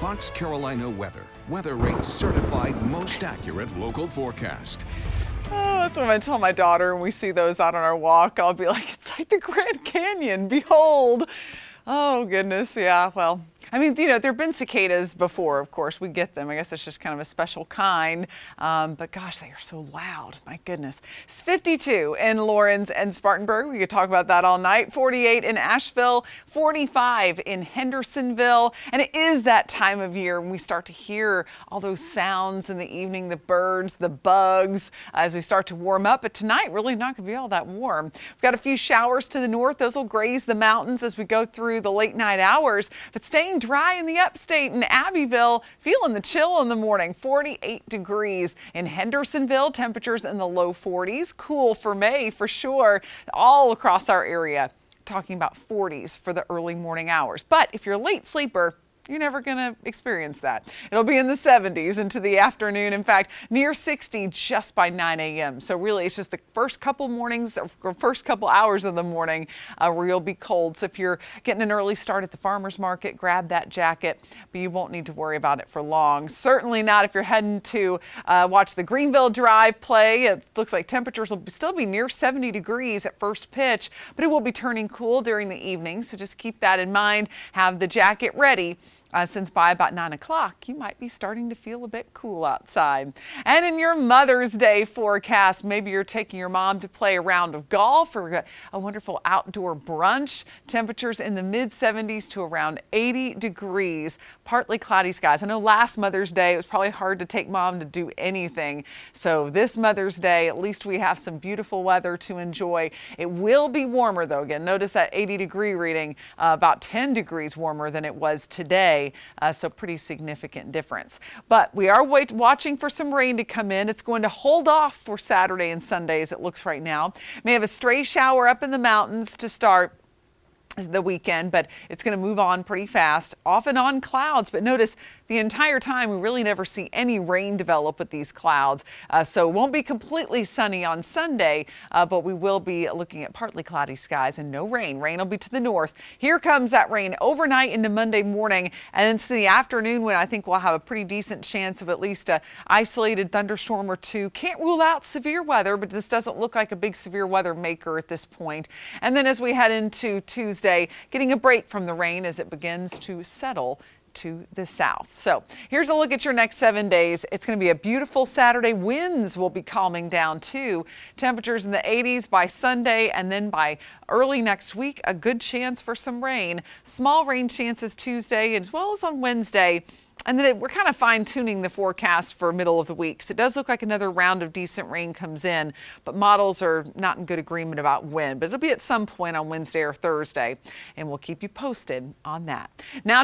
Fox Carolina Weather. Weather Rate certified most accurate local forecast. Oh, that's what I tell my daughter when we see those out on our walk. I'll be like, it's like the Grand Canyon. Behold. Oh, goodness. Yeah, well, I mean, you know, there have been cicadas before, of course. We get them. I guess it's just kind of a special kind. Um, but gosh, they are so loud. My goodness. It's 52 in Lawrence and Spartanburg. We could talk about that all night. 48 in Asheville, 45 in Hendersonville. And it is that time of year when we start to hear all those sounds in the evening, the birds, the bugs, as we start to warm up. But tonight, really not going to be all that warm. We've got a few showers to the north. Those will graze the mountains as we go through the late night hours. But staying dry in the upstate in Abbeville, feeling the chill in the morning, 48 degrees. In Hendersonville, temperatures in the low 40s, cool for May for sure, all across our area. Talking about 40s for the early morning hours. But if you're a late sleeper, you're never going to experience that. It'll be in the 70s into the afternoon. In fact, near 60 just by 9 a.m. So really, it's just the first couple mornings or first couple hours of the morning uh, where you'll be cold. So if you're getting an early start at the farmer's market, grab that jacket, but you won't need to worry about it for long. Certainly not if you're heading to uh, watch the Greenville Drive play. It looks like temperatures will still be near 70 degrees at first pitch, but it will be turning cool during the evening. So just keep that in mind. Have the jacket ready uh, since by about 9 o'clock, you might be starting to feel a bit cool outside. And in your Mother's Day forecast, maybe you're taking your mom to play a round of golf or a, a wonderful outdoor brunch. Temperatures in the mid 70s to around 80 degrees. Partly cloudy skies. I know last Mother's Day, it was probably hard to take mom to do anything. So this Mother's Day, at least we have some beautiful weather to enjoy. It will be warmer, though. Again, notice that 80 degree reading, uh, about 10 degrees warmer than it was today today, uh, so pretty significant difference. But we are wait, watching for some rain to come in. It's going to hold off for Saturday and Sunday as it looks right now. May have a stray shower up in the mountains to start the weekend, but it's going to move on pretty fast, off and on clouds. But notice the entire time we really never see any rain develop with these clouds. Uh, so it won't be completely sunny on Sunday, uh, but we will be looking at partly cloudy skies and no rain. Rain will be to the north. Here comes that rain overnight into Monday morning and into the afternoon when I think we'll have a pretty decent chance of at least a isolated thunderstorm or two. Can't rule out severe weather, but this doesn't look like a big severe weather maker at this point. And then as we head into Tuesday, Tuesday, getting a break from the rain as it begins to settle to the south. So here's a look at your next seven days. It's going to be a beautiful Saturday. Winds will be calming down too. Temperatures in the 80s by Sunday and then by early next week, a good chance for some rain. Small rain chances Tuesday as well as on Wednesday. And then it, we're kind of fine tuning the forecast for middle of the week. So it does look like another round of decent rain comes in, but models are not in good agreement about when, but it'll be at some point on Wednesday or Thursday. And we'll keep you posted on that. Now